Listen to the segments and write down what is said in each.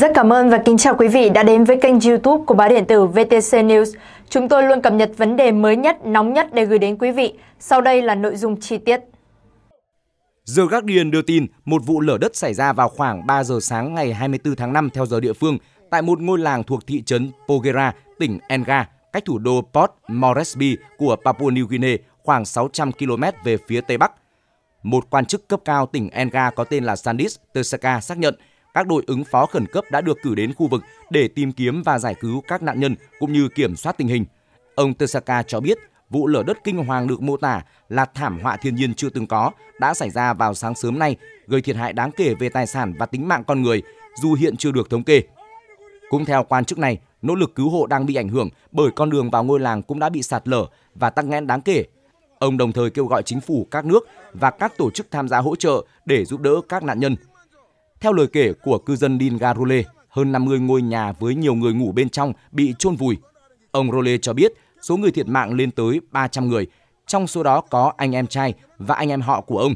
Rất cảm ơn và kính chào quý vị đã đến với kênh youtube của báo điện tử VTC News. Chúng tôi luôn cập nhật vấn đề mới nhất, nóng nhất để gửi đến quý vị. Sau đây là nội dung chi tiết. The Guardian đưa tin một vụ lở đất xảy ra vào khoảng 3 giờ sáng ngày 24 tháng 5 theo giờ địa phương tại một ngôi làng thuộc thị trấn Pogera, tỉnh Enga, cách thủ đô Port Moresby của Papua New Guinea khoảng 600 km về phía Tây Bắc. Một quan chức cấp cao tỉnh Enga có tên là Sandis Tersaka xác nhận – các đội ứng phó khẩn cấp đã được cử đến khu vực để tìm kiếm và giải cứu các nạn nhân cũng như kiểm soát tình hình. Ông Tesaka cho biết, vụ lở đất kinh hoàng được mô tả là thảm họa thiên nhiên chưa từng có đã xảy ra vào sáng sớm nay, gây thiệt hại đáng kể về tài sản và tính mạng con người, dù hiện chưa được thống kê. Cũng theo quan chức này, nỗ lực cứu hộ đang bị ảnh hưởng bởi con đường vào ngôi làng cũng đã bị sạt lở và tắc nghẽn đáng kể. Ông đồng thời kêu gọi chính phủ các nước và các tổ chức tham gia hỗ trợ để giúp đỡ các nạn nhân. Theo lời kể của cư dân Din Garole, hơn 50 ngôi nhà với nhiều người ngủ bên trong bị chôn vùi. Ông Rolle cho biết số người thiệt mạng lên tới 300 người, trong số đó có anh em trai và anh em họ của ông.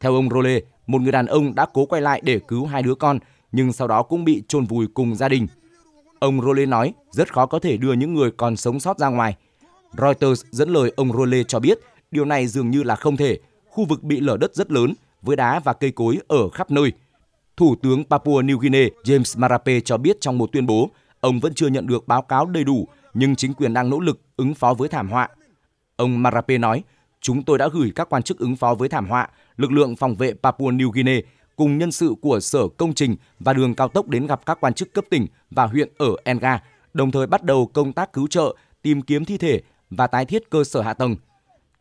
Theo ông Rolle, một người đàn ông đã cố quay lại để cứu hai đứa con, nhưng sau đó cũng bị chôn vùi cùng gia đình. Ông Rolle nói rất khó có thể đưa những người còn sống sót ra ngoài. Reuters dẫn lời ông Rolle cho biết điều này dường như là không thể. Khu vực bị lở đất rất lớn, với đá và cây cối ở khắp nơi – Thủ tướng Papua New Guinea James Marape cho biết trong một tuyên bố, ông vẫn chưa nhận được báo cáo đầy đủ nhưng chính quyền đang nỗ lực ứng phó với thảm họa. Ông Marape nói, chúng tôi đã gửi các quan chức ứng phó với thảm họa, lực lượng phòng vệ Papua New Guinea cùng nhân sự của Sở Công trình và đường cao tốc đến gặp các quan chức cấp tỉnh và huyện ở Enga, đồng thời bắt đầu công tác cứu trợ, tìm kiếm thi thể và tái thiết cơ sở hạ tầng.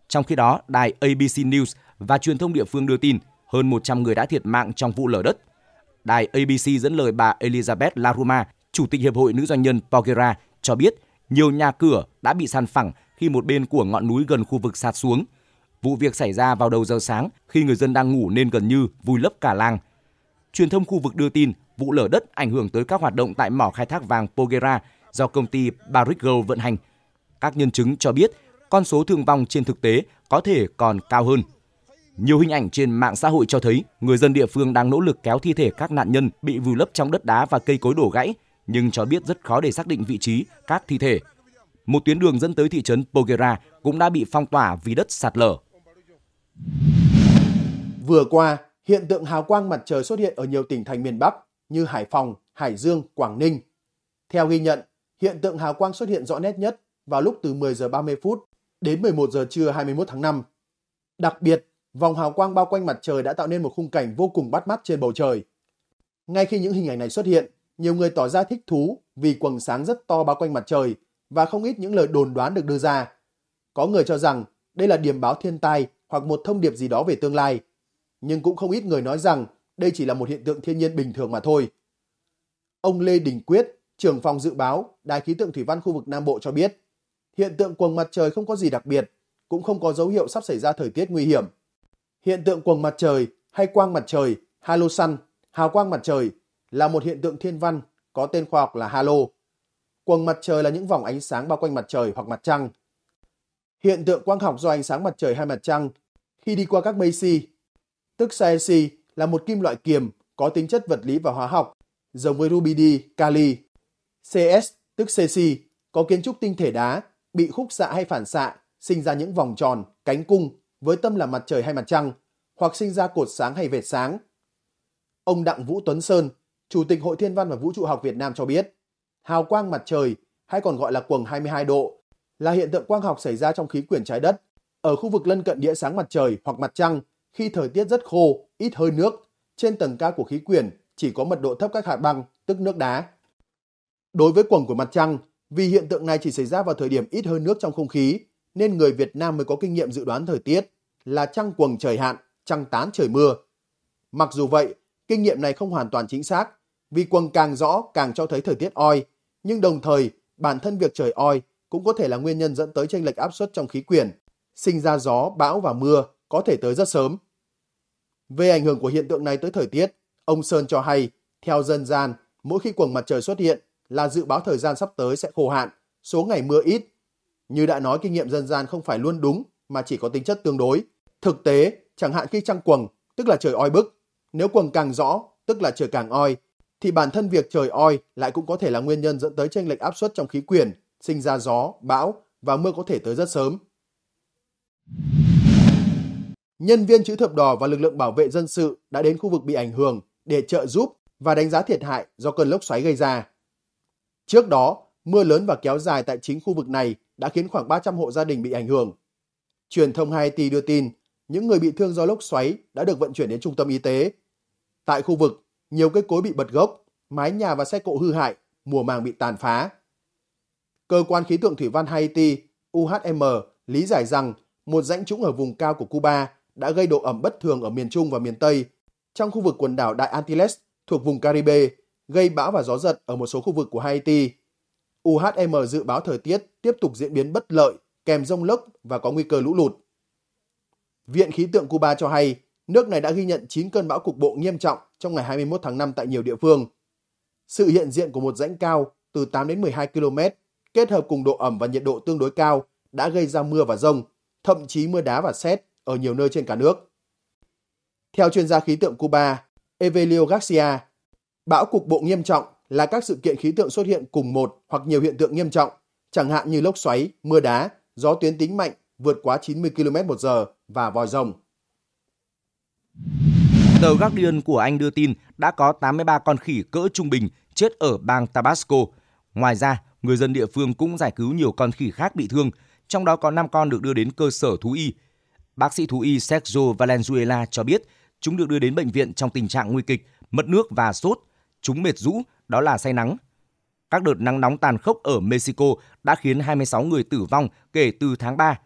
Trong khi đó, đài ABC News và truyền thông địa phương đưa tin hơn 100 người đã thiệt mạng trong vụ lở đất đài ABC dẫn lời bà Elizabeth Laruma, Chủ tịch Hiệp hội Nữ Doanh nhân Pogera, cho biết nhiều nhà cửa đã bị san phẳng khi một bên của ngọn núi gần khu vực sạt xuống. Vụ việc xảy ra vào đầu giờ sáng khi người dân đang ngủ nên gần như vùi lấp cả làng. Truyền thông khu vực đưa tin vụ lở đất ảnh hưởng tới các hoạt động tại mỏ khai thác vàng Pogera do công ty Barrick Gold vận hành. Các nhân chứng cho biết con số thương vong trên thực tế có thể còn cao hơn. Nhiều hình ảnh trên mạng xã hội cho thấy người dân địa phương đang nỗ lực kéo thi thể các nạn nhân bị vùi lấp trong đất đá và cây cối đổ gãy, nhưng cho biết rất khó để xác định vị trí các thi thể. Một tuyến đường dẫn tới thị trấn Pogera cũng đã bị phong tỏa vì đất sạt lở. Vừa qua, hiện tượng hào quang mặt trời xuất hiện ở nhiều tỉnh thành miền Bắc như Hải Phòng, Hải Dương, Quảng Ninh. Theo ghi nhận, hiện tượng hào quang xuất hiện rõ nét nhất vào lúc từ 10 giờ 30 phút đến 11 giờ trưa 21 tháng 5. Đặc biệt, Vòng hào quang bao quanh mặt trời đã tạo nên một khung cảnh vô cùng bắt mắt trên bầu trời. Ngay khi những hình ảnh này xuất hiện, nhiều người tỏ ra thích thú vì quầng sáng rất to bao quanh mặt trời và không ít những lời đồn đoán được đưa ra. Có người cho rằng đây là điểm báo thiên tai hoặc một thông điệp gì đó về tương lai, nhưng cũng không ít người nói rằng đây chỉ là một hiện tượng thiên nhiên bình thường mà thôi. Ông Lê Đình Quyết, trưởng phòng dự báo, Đài khí tượng Thủy văn khu vực Nam Bộ cho biết, hiện tượng quầng mặt trời không có gì đặc biệt, cũng không có dấu hiệu sắp xảy ra thời tiết nguy hiểm. Hiện tượng quầng mặt trời hay quang mặt trời, halo sun, hào quang mặt trời là một hiện tượng thiên văn có tên khoa học là halo. Quầng mặt trời là những vòng ánh sáng bao quanh mặt trời hoặc mặt trăng. Hiện tượng quang học do ánh sáng mặt trời hay mặt trăng khi đi qua các bacy, tức saesi là một kim loại kiềm có tính chất vật lý và hóa học giống với rubidi, kali. CS tức cesi có kiến trúc tinh thể đá bị khúc xạ hay phản xạ sinh ra những vòng tròn, cánh cung với tâm là mặt trời hay mặt trăng, hoặc sinh ra cột sáng hay vệt sáng. Ông Đặng Vũ Tuấn Sơn, Chủ tịch Hội Thiên văn và Vũ trụ học Việt Nam cho biết, hào quang mặt trời hay còn gọi là quầng 22 độ là hiện tượng quang học xảy ra trong khí quyển trái đất ở khu vực lân cận địa sáng mặt trời hoặc mặt trăng khi thời tiết rất khô, ít hơi nước, trên tầng cao của khí quyển chỉ có mật độ thấp các hạt băng, tức nước đá. Đối với quầng của mặt trăng, vì hiện tượng này chỉ xảy ra vào thời điểm ít hơi nước trong không khí, nên người Việt Nam mới có kinh nghiệm dự đoán thời tiết là trăng quầng trời hạn, trăng tán trời mưa. Mặc dù vậy, kinh nghiệm này không hoàn toàn chính xác, vì quầng càng rõ càng cho thấy thời tiết oi, nhưng đồng thời bản thân việc trời oi cũng có thể là nguyên nhân dẫn tới tranh lệch áp suất trong khí quyển, sinh ra gió, bão và mưa có thể tới rất sớm. Về ảnh hưởng của hiện tượng này tới thời tiết, ông Sơn cho hay, theo dân gian, mỗi khi quầng mặt trời xuất hiện là dự báo thời gian sắp tới sẽ khô hạn, số ngày mưa ít. Như đã nói kinh nghiệm dân gian không phải luôn đúng mà chỉ có tính chất tương đối. Thực tế, chẳng hạn khi trăng quầng, tức là trời oi bức. Nếu quầng càng rõ, tức là trời càng oi, thì bản thân việc trời oi lại cũng có thể là nguyên nhân dẫn tới chênh lệch áp suất trong khí quyển, sinh ra gió, bão và mưa có thể tới rất sớm. Nhân viên chữ thập đỏ và lực lượng bảo vệ dân sự đã đến khu vực bị ảnh hưởng để trợ giúp và đánh giá thiệt hại do cơn lốc xoáy gây ra. Trước đó, mưa lớn và kéo dài tại chính khu vực này đã khiến khoảng 300 hộ gia đình bị ảnh hưởng. Truyền thông Haiti đưa tin những người bị thương do lốc xoáy đã được vận chuyển đến trung tâm y tế. Tại khu vực, nhiều cây cối bị bật gốc, mái nhà và xe cộ hư hại, mùa màng bị tàn phá. Cơ quan khí tượng thủy văn Haiti, UHM, lý giải rằng một rãnh trũng ở vùng cao của Cuba đã gây độ ẩm bất thường ở miền Trung và miền Tây, trong khu vực quần đảo Đại Antilles thuộc vùng Caribe, gây bão và gió giật ở một số khu vực của Haiti. UHM dự báo thời tiết tiếp tục diễn biến bất lợi, kèm rông lốc và có nguy cơ lũ lụt. Viện khí tượng Cuba cho hay nước này đã ghi nhận 9 cơn bão cục bộ nghiêm trọng trong ngày 21 tháng 5 tại nhiều địa phương. Sự hiện diện của một rãnh cao từ 8 đến 12 km kết hợp cùng độ ẩm và nhiệt độ tương đối cao đã gây ra mưa và rông, thậm chí mưa đá và sét ở nhiều nơi trên cả nước. Theo chuyên gia khí tượng Cuba Evelio Garcia, bão cục bộ nghiêm trọng là các sự kiện khí tượng xuất hiện cùng một hoặc nhiều hiện tượng nghiêm trọng, chẳng hạn như lốc xoáy, mưa đá, gió tuyến tính mạnh vượt quá 90 km một giờ, và vòi rồng. Tờ Guardian của Anh đưa tin đã có 83 con khỉ cỡ trung bình chết ở bang Tabasco. Ngoài ra, người dân địa phương cũng giải cứu nhiều con khỉ khác bị thương, trong đó có 5 con được đưa đến cơ sở thú y. Bác sĩ thú y Sergio Valenzuela cho biết chúng được đưa đến bệnh viện trong tình trạng nguy kịch, mất nước và sốt. Chúng mệt rũ, đó là say nắng. Các đợt nắng nóng tàn khốc ở Mexico đã khiến 26 người tử vong kể từ tháng 3.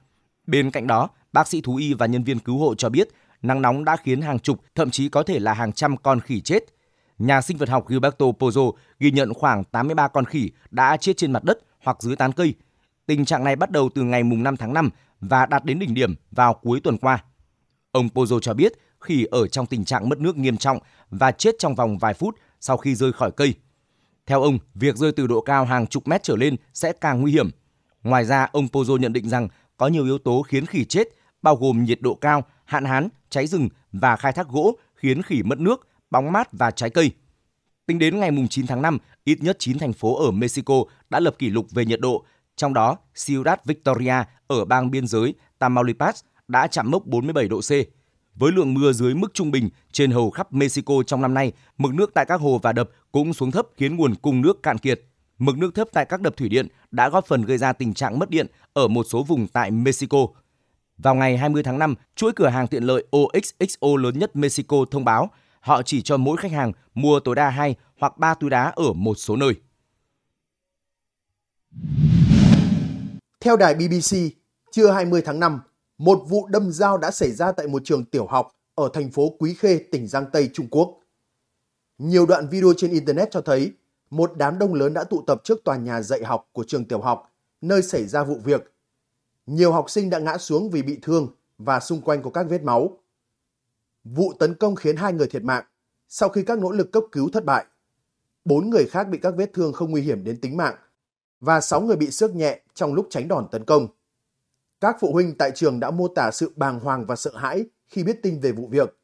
Bên cạnh đó, Bác sĩ thú y và nhân viên cứu hộ cho biết, nắng nóng đã khiến hàng chục, thậm chí có thể là hàng trăm con khỉ chết. Nhà sinh vật học Gilberto Pozzo ghi nhận khoảng 83 con khỉ đã chết trên mặt đất hoặc dưới tán cây. Tình trạng này bắt đầu từ ngày 5 tháng 5 và đạt đến đỉnh điểm vào cuối tuần qua. Ông Pozzo cho biết khỉ ở trong tình trạng mất nước nghiêm trọng và chết trong vòng vài phút sau khi rơi khỏi cây. Theo ông, việc rơi từ độ cao hàng chục mét trở lên sẽ càng nguy hiểm. Ngoài ra, ông Pozo nhận định rằng có nhiều yếu tố khiến khỉ chết bao gồm nhiệt độ cao, hạn hán, cháy rừng và khai thác gỗ khiến khỉ mất nước, bóng mát và trái cây. Tính đến ngày 9 tháng 5, ít nhất 9 thành phố ở Mexico đã lập kỷ lục về nhiệt độ, trong đó Ciudad Victoria ở bang biên giới Tamaulipas đã chạm mốc 47 độ C. Với lượng mưa dưới mức trung bình trên hầu khắp Mexico trong năm nay, mực nước tại các hồ và đập cũng xuống thấp khiến nguồn cung nước cạn kiệt. Mực nước thấp tại các đập thủy điện đã góp phần gây ra tình trạng mất điện ở một số vùng tại Mexico. Vào ngày 20 tháng 5, chuỗi cửa hàng tiện lợi OXXO lớn nhất Mexico thông báo họ chỉ cho mỗi khách hàng mua tối đa 2 hoặc 3 túi đá ở một số nơi. Theo đài BBC, trưa 20 tháng 5, một vụ đâm dao đã xảy ra tại một trường tiểu học ở thành phố Quý Khê, tỉnh Giang Tây, Trung Quốc. Nhiều đoạn video trên Internet cho thấy một đám đông lớn đã tụ tập trước tòa nhà dạy học của trường tiểu học, nơi xảy ra vụ việc nhiều học sinh đã ngã xuống vì bị thương và xung quanh có các vết máu. Vụ tấn công khiến hai người thiệt mạng sau khi các nỗ lực cấp cứu thất bại. Bốn người khác bị các vết thương không nguy hiểm đến tính mạng và sáu người bị xước nhẹ trong lúc tránh đòn tấn công. Các phụ huynh tại trường đã mô tả sự bàng hoàng và sợ hãi khi biết tin về vụ việc.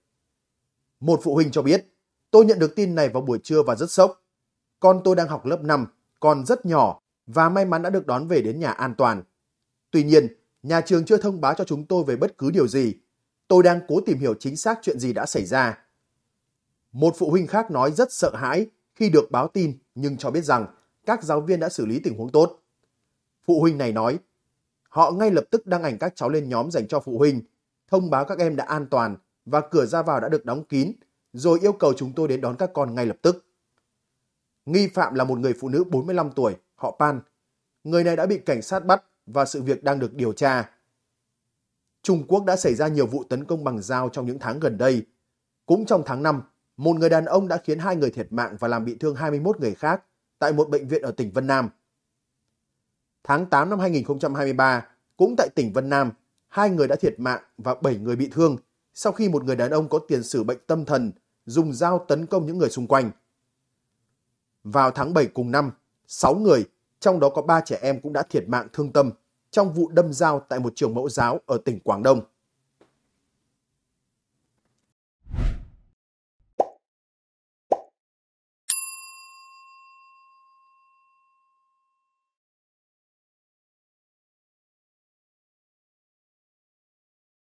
Một phụ huynh cho biết, tôi nhận được tin này vào buổi trưa và rất sốc. Con tôi đang học lớp 5, còn rất nhỏ và may mắn đã được đón về đến nhà an toàn. Tuy nhiên, nhà trường chưa thông báo cho chúng tôi về bất cứ điều gì. Tôi đang cố tìm hiểu chính xác chuyện gì đã xảy ra. Một phụ huynh khác nói rất sợ hãi khi được báo tin nhưng cho biết rằng các giáo viên đã xử lý tình huống tốt. Phụ huynh này nói, họ ngay lập tức đăng ảnh các cháu lên nhóm dành cho phụ huynh, thông báo các em đã an toàn và cửa ra vào đã được đóng kín, rồi yêu cầu chúng tôi đến đón các con ngay lập tức. Nghi phạm là một người phụ nữ 45 tuổi, họ Pan. Người này đã bị cảnh sát bắt và sự việc đang được điều tra. Trung Quốc đã xảy ra nhiều vụ tấn công bằng dao trong những tháng gần đây. Cũng trong tháng 5, một người đàn ông đã khiến hai người thiệt mạng và làm bị thương 21 người khác tại một bệnh viện ở tỉnh Vân Nam. Tháng 8 năm 2023, cũng tại tỉnh Vân Nam, hai người đã thiệt mạng và 7 người bị thương sau khi một người đàn ông có tiền sử bệnh tâm thần dùng dao tấn công những người xung quanh. Vào tháng 7 cùng năm, 6 người trong đó có ba trẻ em cũng đã thiệt mạng thương tâm trong vụ đâm dao tại một trường mẫu giáo ở tỉnh Quảng Đông.